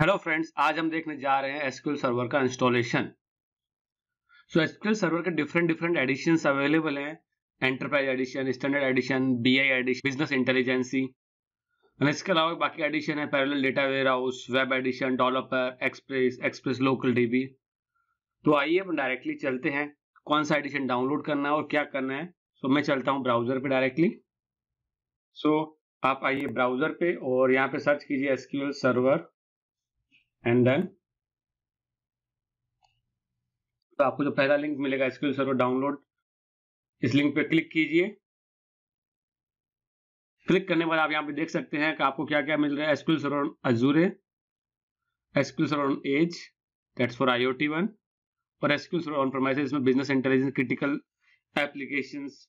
hello friends आज हम देखने जा रहे हैं एसक्यूएल सर्वर का इंस्टॉलेशन सो एसक्यूएल सर्वर के डिफरेंट डिफरेंट एडिशन अवेलेबल हैं enterprise edition standard edition BI edition business intelligence इसके अलावा बाकी एडिशन है parallel data warehouse web edition developer express express local DB तो आइए हम डायरेक्टली चलते हैं कौन सा एडिशन डाउनलोड करना है और क्या करना है सो so, मैं चलता हूँ ब्राउजर पे डायरेक्टली सो so, आप आइए ब्राउजर पे और यहाँ पे सर्च कीजिए एसक्यूएल सर्वर एंड देन तो आपको जो पहला लिंक मिलेगा एसक्यूएल सर्वर डाउनलोड इस लिंक पे क्लिक कीजिए क्लिक करने बाद आप यहाँ पे देख सकते हैं कि आपको क्या क्या मिल रहा है SQL server Azure SQL server on edge that's for IoT one और एसक्यूएल सर्वर ऑन प्रोमाइसेस में बिजनेस इंटेलिजेंस क्रिटिकल एप्लीकेशंस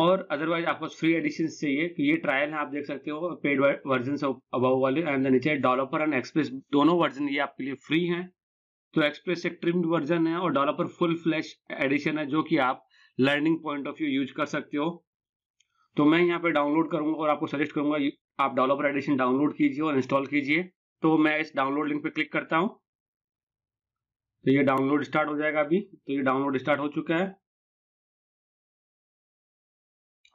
और अदरवाइज आपको फ्री एडिशन चाहिए कि ये ट्रायल है आप देख सकते हो पेड वर्जन अब वाले एंड नीचे डॉलोपर एंड एक्सप्रेस दोनों वर्जन ये आपके लिए फ्री हैं तो एक्सप्रेस एक ट्रिम्ड वर्जन है और डॉलोपर फुल फ्लैश एडिशन है जो कि आप learning point of view use कर सकते हो तो मैं यहाँ पे डाउनलोड करूंगा और आपको सजेस्ट करूंगा आप डॉलोपर एडिशन डाउनलोड कीजिए और इंस्टॉल कीजिए तो मैं इस डाउनलोड लिंक पे क्लिक करता हूँ तो ये डाउनलोड स्टार्ट हो जाएगा अभी तो ये डाउनलोड स्टार्ट हो चुका है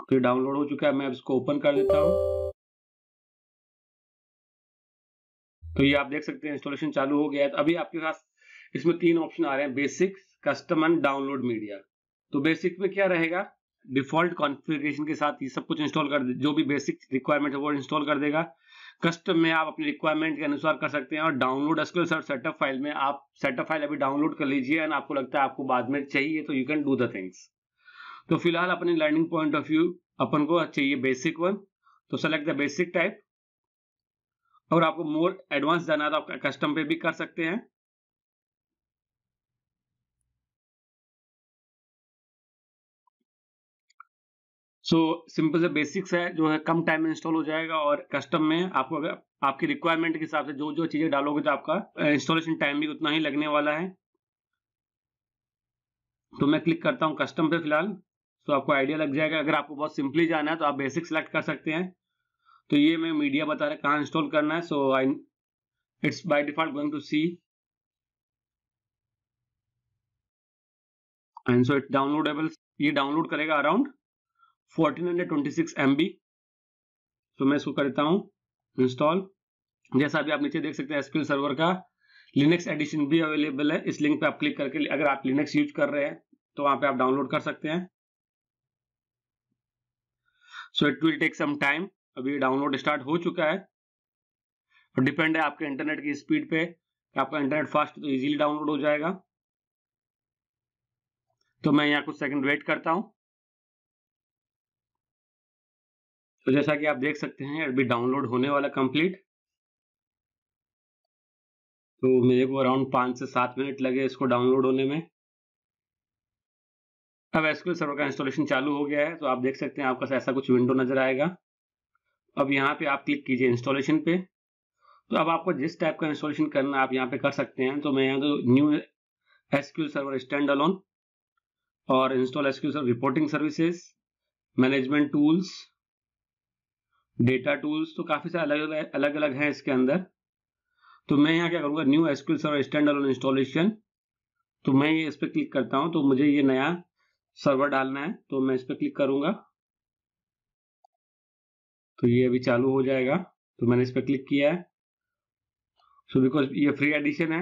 तो ये डाउनलोड हो चुका है मैं इसको ओपन कर देता हूँ तो ये आप देख सकते हैं इंस्टॉलेशन चालू हो गया है तो अभी आपके पास इसमें तीन ऑप्शन आ रहे हैं basic custom and download media तो बेसिक में क्या रहेगा डिफॉल्ट कॉन्फ़िगरेशन के साथ ये सब कुछ इंस्टॉल कर जो भी बेसिक रिक्वायरमेंट है वो इंस्टॉल कर देगा कस्टम में आप अपनी रिक्वायरमेंट के अनुसार कर सकते हैं और download SQL server setup file में आप सेटअप फाइल अभी डाउनलोड कर लीजिए एंड आपको लगता है आपको बाद में चाहिए तो you can do the things तो फिलहाल अपने लर्निंग पॉइंट ऑफ व्यू अपन को चाहिए बेसिक वन तो सेलेक्ट द बेसिक टाइप और आपको मोर एडवांस जाना तो आप कस्टम पे भी कर सकते हैं सो सिंपल से बेसिक्स है जो है कम टाइम में इंस्टॉल हो जाएगा और कस्टम में आपको अगर आपकी रिक्वायरमेंट के हिसाब से जो जो चीज़ें डालोगे तो आपका इंस्टॉलेशन टाइम भी उतना ही लगने वाला है तो मैं क्लिक करता हूं कस्टम पे फिलहाल तो आपको आइडिया लग जाएगा अगर आपको बहुत सिंपली जाना है तो आप बेसिक सेलेक्ट कर सकते हैं तो ये मैं मीडिया बता रहा कहाँ इंस्टॉल करना है so I it's by default going to C and so it downloadable ये डाउनलोड करेगा अराउंड 1426 MB तो मैं इसको करता हूँ इंस्टॉल जैसा अभी आप नीचे देख सकते हैं एसपीएल सर्वर का लिनक्स एडिशन भी अवेलेबल है इस लिंक पे आप क्लिक करके अगर आप लिनक्स यूज कर रहे हैं तो वहाँ पे आप डाउनलोड कर सकते हैं so it will take some time अभी डाउनलोड स्टार्ट हो चुका है और डिपेंड है आपके इंटरनेट की स्पीड पे आपका इंटरनेट फास्ट तो इजीली डाउनलोड हो जाएगा तो मैं यहाँ कुछ सेकंड वेट करता हूँ तो जैसा कि आप देख सकते हैं अभी डाउनलोड होने वाला कंप्लीट तो मेरे को अराउंड पाँच से सात मिनट लगे इसको डाउनलोड होने में अब एसक्यूएल सर्वर का इंस्टॉलेशन चालू हो गया है तो आप देख सकते हैं आपका ऐसा कुछ विंडो नजर आएगा अब यहाँ पे आप क्लिक कीजिए इंस्टॉलेशन पे तो अब आपको जिस टाइप का इंस्टॉलेशन करना है आप यहाँ पे कर सकते हैं तो मैं यहाँ तो new SQL server standalone और install SQL server reporting services management tools data tools तो काफी सारे अलग अलग अलग अलग हैं इसके अंदर तो मैं यहाँ क्या करूँगा new SQL server standalone installation तो मैं ये इस पर क्लिक करता हूँ तो मुझे ये नया सर्वर डालना है तो मैं इस पर क्लिक करूंगा तो ये अभी चालू हो जाएगा तो मैंने इस पर क्लिक किया है सो बिकॉज ये फ्री एडिशन है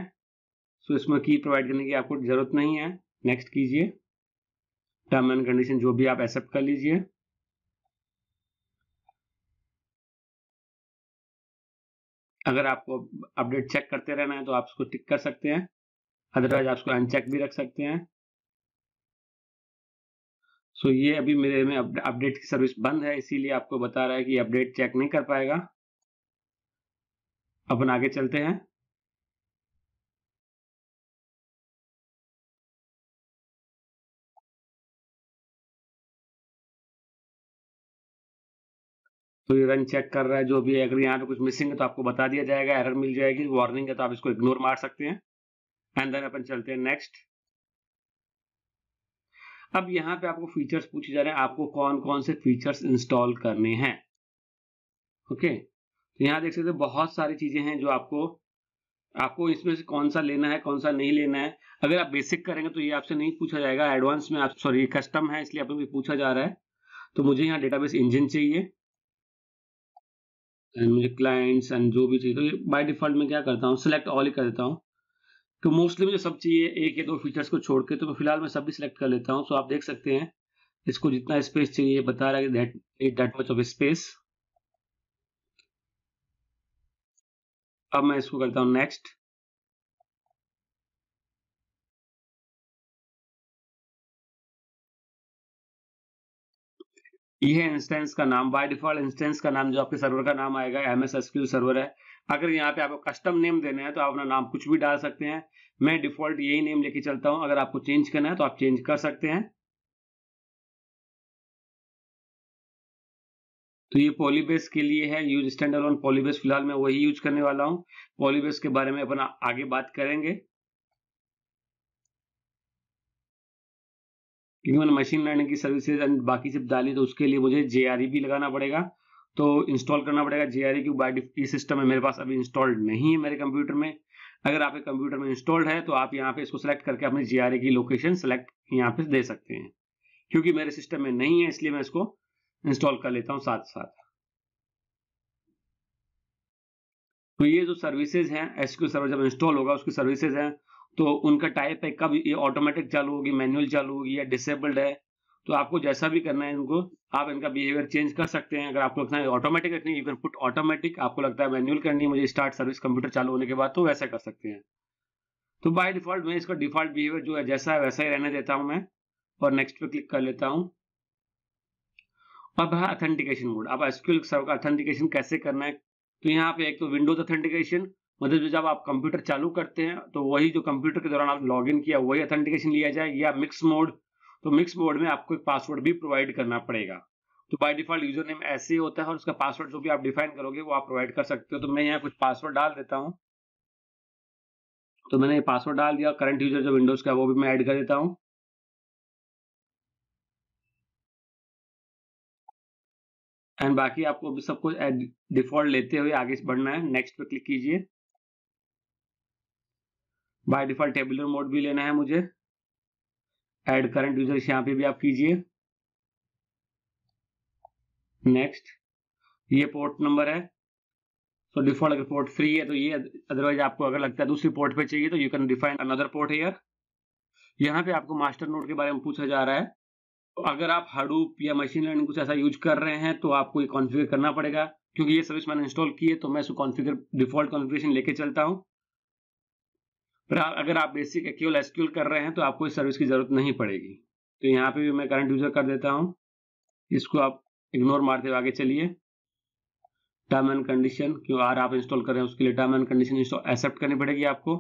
सो so इसमें की प्रोवाइड करने की आपको जरूरत नहीं है नेक्स्ट कीजिए टर्म एंड कंडीशन जो भी आप एक्सेप्ट कर लीजिए अगर आपको अपडेट चेक करते रहना है तो आप उसको टिक कर सकते हैं अदरवाइज आप उसको अनचेक भी रख सकते हैं सो तो ये अभी मेरे में अपडेट की सर्विस बंद है इसीलिए आपको बता रहा है कि अपडेट चेक नहीं कर पाएगा अपन आगे चलते हैं तो ये रन चेक कर रहा है जो भी अगर यहाँ पे कुछ मिसिंग है तो आपको बता दिया जाएगा एरर मिल जाएगी वार्निंग है तो आप इसको इग्नोर मार सकते हैं एंड देन अपन चलते हैं नेक्स्ट अब यहाँ पे आपको फीचर्स पूछे जा रहे हैं आपको कौन कौन से फीचर्स इंस्टॉल करने हैं ओके तो यहाँ देख सकते बहुत सारी चीजें हैं जो आपको आपको इसमें से कौन सा लेना है कौन सा नहीं लेना है अगर आप बेसिक करेंगे तो ये आपसे नहीं पूछा जाएगा एडवांस में आप सॉरी कस्टम है इसलिए आपको पूछा जा रहा है तो मुझे यहाँ डेटाबेस इंजन चाहिए एंड मुझे क्लाइंट्स एंड जो भी चाहिए तो बाय डिफॉल्ट मैं क्या करता हूँ सिलेक्ट ऑल ही कर देता हूँ तो मोस्टली मुझे सब चाहिए एक या दो फीचर्स को छोड़ के तो मैं फिलहाल मैं सब भी सिलेक्ट कर लेता हूँ सो आप देख सकते हैं इसको जितना स्पेस चाहिए बता रहा है दैट मच ऑफ स्पेस अब मैं इसको करता हूँ नेक्स्ट ये इंस्टेंस का नाम बाय डिफॉल्ट इंस्टेंस का नाम जो आपके सर्वर का नाम आएगा एम एसक्यू सर्वर है अगर यहाँ पे आपको कस्टम नेम देना है तो आप अपना नाम कुछ भी डाल सकते हैं मैं डिफॉल्ट यही नेम लेके चलता हूं अगर आपको चेंज करना है तो आप चेंज कर सकते हैं तो ये पॉलीबेस के लिए है यूज स्टैंड ऑन पॉलीबेस फिलहाल मैं वही यूज करने वाला हूँ पॉलीबेस के बारे में अपन आगे बात करेंगे क्योंकि मैंने मशीन लर्निंग की सर्विसेज एंड बाकी सब डाली तो उसके लिए मुझे जे e भी लगाना पड़ेगा तो इंस्टॉल करना पड़ेगा जे आर बाई सिस्टम है मेरे पास अभी इंस्टॉल्ड नहीं है मेरे कंप्यूटर में अगर आपके कंप्यूटर में इंस्टॉल्ड है तो आप यहाँ पे इसको सेलेक्ट करके अपने जे e की लोकेशन सेलेक्ट यहाँ पे दे सकते हैं क्योंकि मेरे सिस्टम में नहीं है इसलिए मैं इसको इंस्टॉल कर लेता हूँ साथ साथ तो ये जो सर्विसेज हैं एसक्यू सर्वर जब इंस्टॉल होगा उसकी सर्विसेज हैं तो उनका टाइप है कब ये ऑटोमेटिक चालू होगी मैनुअल चालू होगी या डिसेबल्ड है तो आपको जैसा भी करना है इनको आप इनका बिहेवियर चेंज कर सकते हैं अगर आपको लगता है ऑटोमेटिक रखनी यू कैन पुट ऑटोमेटिक आपको लगता है मैनुअल करनी है मुझे स्टार्ट सर्विस कंप्यूटर चालू होने के बाद तो वैसा कर सकते हैं तो बाय डिफॉल्ट मैं इसका डिफॉल्ट बिहेवियर जो है जैसा है वैसा ही रहने देता हूं मैं और नेक्स्ट पे क्लिक कर लेता हूं अब है अथेंटिकेशन मोड अब एसक्यूएल सर्वर का अथेंटिकेशन कैसे करना है तो यहाँ पे एक तो विंडोज अथेंटिकेशन मतलब जब आप कंप्यूटर चालू करते हैं तो वही जो कंप्यूटर के दौरान आप इन किया वही अथेंटिकेशन लिया जाए या मिक्स मोड तो मिक्स बोर्ड में आपको एक पासवर्ड भी प्रोवाइड करना पड़ेगा तो बाय डिफॉल्ट यूजर नेम ऐसे ही होता है और उसका पासवर्ड जो भी आप डिफाइन करोगे वो आप प्रोवाइड कर सकते हो तो मैं यहाँ कुछ पासवर्ड डाल देता हूँ तो मैंने पासवर्ड डाल दिया करंट यूजर जो विंडोज का वो भी मैं ऐड कर देता हूँ एंड बाकी आपको भी सब कुछ डिफॉल्ट लेते हुए आगे बढ़ना है नेक्स्ट पे क्लिक कीजिए बाय डिफॉल्ट टेबुलर मोड भी लेना है मुझे एड करंट यूजर्स यहाँ पे भी आप कीजिए नेक्स्ट ये पोर्ट नंबर है सो डिफॉल्ट अगर पोर्ट फ्री है तो ये अदरवाइज आपको अगर लगता है दूसरी पोर्ट पे चाहिए तो you can define another port here यहाँ पे आपको मास्टर नोट के बारे में पूछा जा रहा है तो अगर आप हडूप या मशीन लर्निंग कुछ ऐसा यूज कर रहे हैं तो आपको ये कॉन्फ़िगर करना पड़ेगा क्योंकि ये सर्विस मैंने इंस्टॉल की है तो मैं इसको कॉन्फ़िगर डिफॉल्ट कॉन्फ़िगरेशन लेके चलता हूँ पर अगर आप बेसिक एक्यूल एसक्यूल कर रहे हैं तो आपको इस सर्विस की ज़रूरत नहीं पड़ेगी तो यहाँ पे भी मैं करंट यूजर कर देता हूँ इसको आप इग्नोर मारते हुए आगे चलिए टर्म एंड कंडीशन क्यों आर आप इंस्टॉल कर रहे हैं उसके लिए term and condition install accept करनी पड़ेगी आपको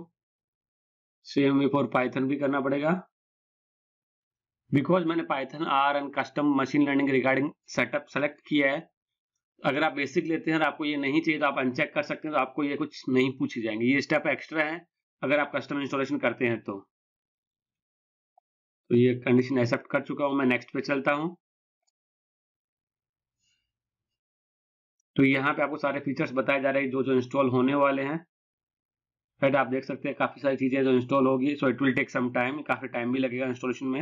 सेम वे फॉर पाइथन भी करना पड़ेगा बिकॉज मैंने Python R and custom machine learning regarding setup select किया है अगर आप बेसिक लेते हैं और आपको ये नहीं चाहिए तो आप अनचेक कर सकते हैं तो आपको ये कुछ नहीं पूछी जाएंगे ये स्टेप एक्स्ट्रा है अगर आप कस्टम इंस्टॉलेशन करते हैं तो तो ये कंडीशन एक्सेप्ट कर चुका हूं मैं नेक्स्ट पे चलता हूं तो यहाँ पे आपको सारे फीचर्स बताए जा रहे हैं जो जो इंस्टॉल होने वाले हैं राइट आप देख सकते हैं काफ़ी सारी चीज़ें जो इंस्टॉल होगी so it will take some time काफ़ी टाइम भी लगेगा इंस्टॉलेशन में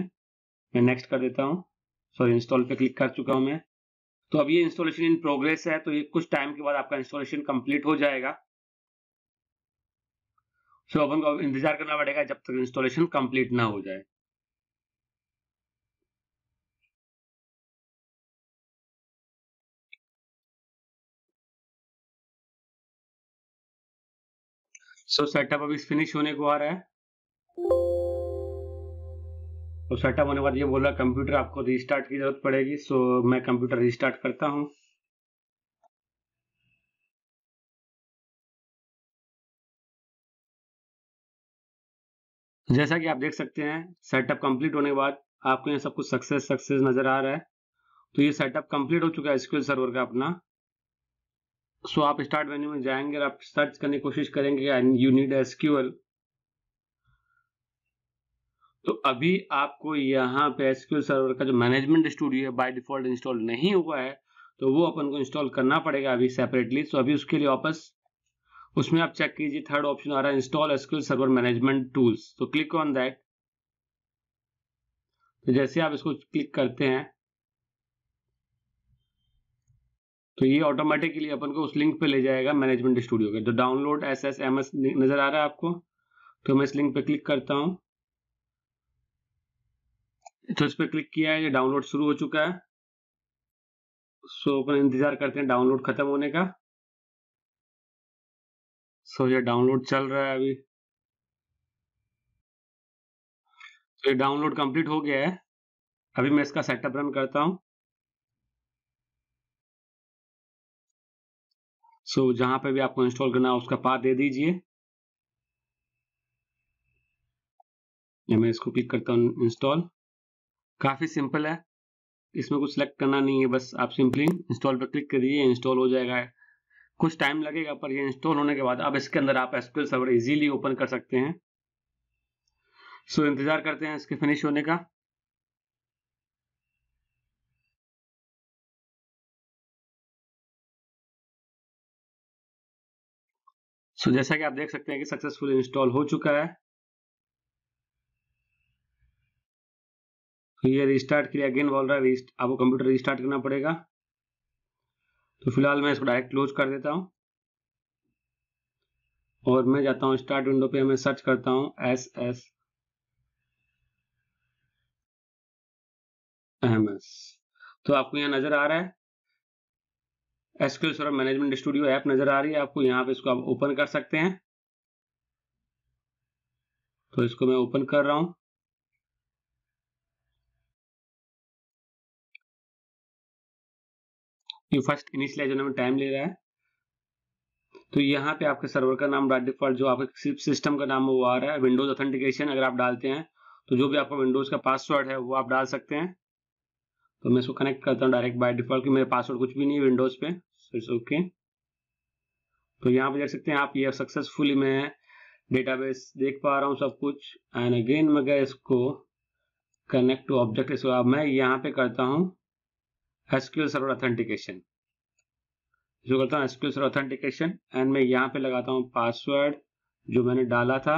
मैं नेक्स्ट कर देता हूँ सॉरी इंस्टॉल पे क्लिक कर चुका हूँ मैं तो अब ये इंस्टॉलेशन इन प्रोग्रेस है तो ये कुछ टाइम के बाद आपका इंस्टॉलेशन कंप्लीट हो जाएगा सो अपन को इंतजार करना पड़ेगा जब तक इंस्टॉलेशन कंप्लीट ना हो जाए सो so, सेटअप अभी फिनिश होने को आ रहा है तो सेटअप होने के बाद ये बोला कंप्यूटर आपको रिस्टार्ट की जरूरत पड़ेगी सो so, मैं कंप्यूटर रिस्टार्ट करता हूं जैसा कि आप देख सकते हैं सेटअप कंप्लीट होने के बाद आपको यहाँ सब कुछ सक्सेस सक्सेस नजर आ रहा है तो ये सेटअप कंप्लीट हो चुका है एसक्यूएल सर्वर का अपना सो आप स्टार्ट मेन्यू में जाएंगे और आप सर्च करने की कोशिश करेंगे यू नीड एसक्यूएल तो अभी आपको यहाँ पे एसक्यूएल सर्वर का जो मैनेजमेंट स्टूडियो है बाय डिफॉल्ट इंस्टॉल नहीं हुआ है तो वो अपन को इंस्टॉल करना पड़ेगा अभी सेपरेटली सो अभी उसके लिए वापस उसमें आप चेक कीजिए थर्ड ऑप्शन आ रहा है install SQL server management tools तो क्लिक ऑन दैट तो जैसे आप इसको क्लिक करते हैं तो ये ऑटोमेटिकली अपन को उस लिंक पे ले जाएगा मैनेजमेंट स्टूडियो के जो download S S M S नजर आ रहा है आपको तो मैं इस लिंक पे क्लिक करता हूँ तो इस पर क्लिक किया है ये डाउनलोड शुरू हो चुका है सो अपन इंतजार करते हैं डाउनलोड खत्म होने का सो ये डाउनलोड चल रहा है अभी तो ये डाउनलोड कंप्लीट हो गया है अभी मैं इसका सेटअप रन करता हूं सो so, जहां पे भी आपको इंस्टॉल करना है उसका पाथ दे दीजिए मैं इसको क्लिक करता हूं इंस्टॉल काफी सिंपल है इसमें कुछ सेलेक्ट करना नहीं है बस आप सिंपली इंस्टॉल पर क्लिक करिए इंस्टॉल हो जाएगा कुछ टाइम लगेगा पर ये इंस्टॉल होने के बाद अब इसके अंदर आप एसक्यूएल सर्वर इजीली ओपन कर सकते हैं सो so, इंतजार करते हैं इसके फिनिश होने का सो so, जैसा कि आप देख सकते हैं कि सक्सेसफुल इंस्टॉल हो चुका है तो ये रिस्टार्ट के लिए अगेन बोल रहा है आपको कंप्यूटर रिस्टार्ट करना पड़ेगा तो फिलहाल मैं इसको डायरेक्ट क्लोज कर देता हूँ और मैं जाता हूँ स्टार्ट विंडो पे मैं सर्च करता हूँ एस एस एम एस तो आपको यहाँ नज़र आ रहा है एसक्यूएल मैनेजमेंट स्टूडियो ऐप नज़र आ रही है आपको यहाँ पे इसको आप ओपन कर सकते हैं तो इसको मैं ओपन कर रहा हूं ये फर्स्ट इनिशियलाइज होने में टाइम ले रहा है तो यहाँ पे आपके सर्वर का नाम बाई डिफॉल्ट जो आपके सिस्टम का नाम वो आ रहा है विंडोज ऑथेंटिकेशन अगर आप डालते हैं तो जो भी आपका विंडोज का पासवर्ड है वो आप डाल सकते हैं तो मैं इसको कनेक्ट करता हूँ डायरेक्ट बाय डिफॉल्ट कि मेरे पासवर्ड कुछ भी नहीं है विंडोज पे इट्स ओके तो यहाँ पे देख सकते हैं आप ये सक्सेसफुली मैं डेटाबेस देख पा रहा हूँ सब कुछ एंड अगेन मैं इसको कनेक्ट टू ऑब्जेक्ट इसको मैं यहाँ पे करता हूँ एसक्यूएल सर्वर ऑथेंटिकेशन जो करता हूँ एसक्यूएल सर्वर ऑथेंटिकेशन एंड मैं यहां पे लगाता हूँ पासवर्ड जो मैंने डाला था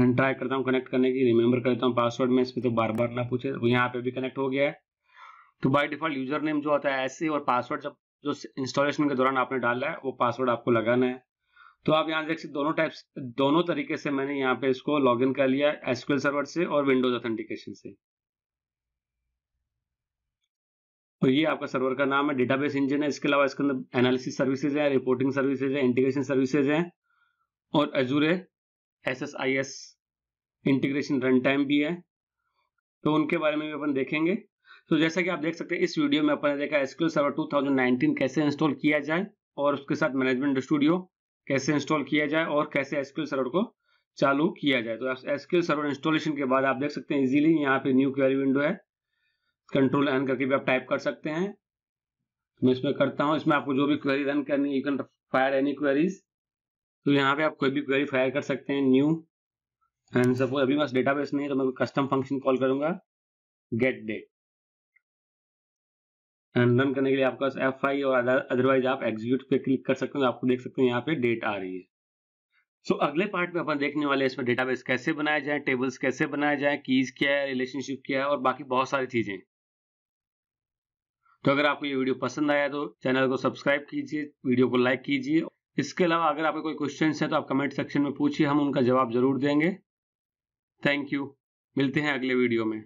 एंड ट्राई करता हूँ कनेक्ट करने की रिमेंबर करता हूँ पासवर्ड में इसमें तो बार बार ना पूछे वो तो यहाँ पे भी कनेक्ट हो गया है तो बाय डिफॉल्ट यूजर नेम जो होता है ऐसे और पासवर्ड जब जो इंस्टॉलेशन के दौरान आपने डाला है वो पासवर्ड आपको लगाना है तो आप यहाँ देख सकते दोनों टाइप्स दोनों तरीके से मैंने यहाँ पे इसको लॉगिन कर लिया एसक्यूएल सर्वर से और विंडोज ऑथेंटिकेशन से तो ये आपका सर्वर का नाम है डेटाबेस इंजन है इसके अलावा इसके अंदर एनालिसिस सर्विसेज है रिपोर्टिंग सर्विसेज है इंटीग्रेशन सर्विसेज है और एजूर है S S I S integration runtime भी है तो उनके बारे में भी अपन देखेंगे तो जैसा कि आप देख सकते हैं इस वीडियो में अपन ने देखा एसक्यूएल सर्वर 2019 कैसे इंस्टॉल किया जाए और उसके साथ मैनेजमेंट स्टूडियो कैसे इंस्टॉल किया जाए और कैसे एसक्यूएल सर्वर को चालू किया जाए तो एसक्यूएल सर्वर इंस्टॉलेशन के बाद आप देख सकते हैं इजीली यहाँ पे न्यू क्वेरी विंडो है कंट्रोल एन करके भी आप टाइप कर सकते हैं मैं इसमें करता हूँ इसमें आपको जो भी क्वेरी रन करनी you can fire any queries तो यहाँ पे आप कोई भी क्वेरी फायर कर सकते हैं न्यू एंड सपोज अभी बस डेटाबेस नहीं तो मैं कस्टम फंक्शन कॉल करूंगा गेट डेट एंड रन करने के लिए आपके पास एफ आई और अदरवाइज आप एग्जीक्यूट पे क्लिक कर सकते हो आपको देख सकते हो यहाँ पे डेट आ रही है सो so, अगले पार्ट में अपन देखने वाले इसमें डेटाबेस कैसे बनाया जाए टेबल्स कैसे बनाया जाए कीज क्या है रिलेशनशिप क्या है और बाकी बहुत सारी चीजें तो अगर आपको ये वीडियो पसंद आया तो चैनल को सब्सक्राइब कीजिए वीडियो को लाइक कीजिए इसके अलावा अगर आपके कोई क्वेश्चन है तो आप कमेंट सेक्शन में पूछिए हम उनका जवाब जरूर देंगे थैंक यू मिलते हैं अगले वीडियो में